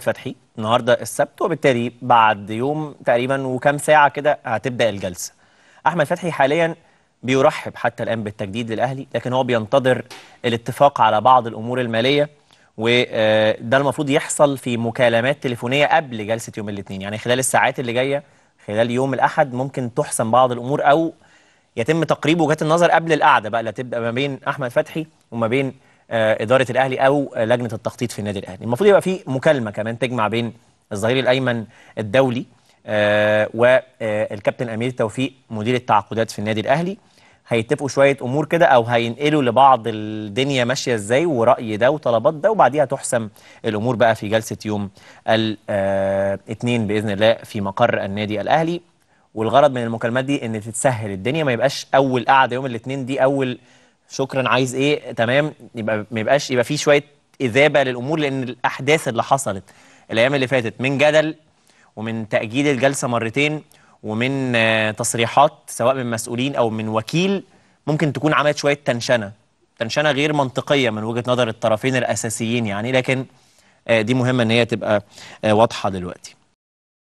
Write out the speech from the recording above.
فتحي النهارده السبت وبالتالي بعد يوم تقريبا وكام ساعه كده هتبدا الجلسه. احمد فتحي حاليا بيرحب حتى الان بالتجديد للاهلي لكن هو بينتظر الاتفاق على بعض الامور الماليه وده آه، المفروض يحصل في مكالمات تليفونيه قبل جلسه يوم الاثنين يعني خلال الساعات اللي جايه خلال يوم الاحد ممكن تحسم بعض الامور او يتم تقريب وجهات النظر قبل القعده بقى اللي هتبدا ما بين احمد فتحي وما بين آه، اداره الاهلي او لجنه التخطيط في النادي الاهلي المفروض يبقى في مكالمه كمان تجمع بين الظهير الايمن الدولي آه، والكابتن آه، امير توفيق مدير التعاقدات في النادي الاهلي هيتفقوا شويه امور كده او هينقلوا لبعض الدنيا ماشيه ازاي وراي ده وطلبات ده وبعديها تحسم الامور بقى في جلسه يوم الاثنين باذن الله في مقر النادي الاهلي والغرض من المكالمات دي ان تتسهل الدنيا ما يبقاش اول قعده يوم الاثنين دي اول شكرا عايز ايه تمام يبقى ما يبقاش يبقى في شويه اذابه للامور لان الاحداث اللي حصلت الايام اللي فاتت من جدل ومن تاجيل الجلسه مرتين ومن آه، تصريحات سواء من مسؤولين او من وكيل ممكن تكون عملت شويه تنشنه تنشنه غير منطقيه من وجهه نظر الطرفين الاساسيين يعني لكن آه، دي مهمه ان هي تبقى آه، واضحه دلوقتي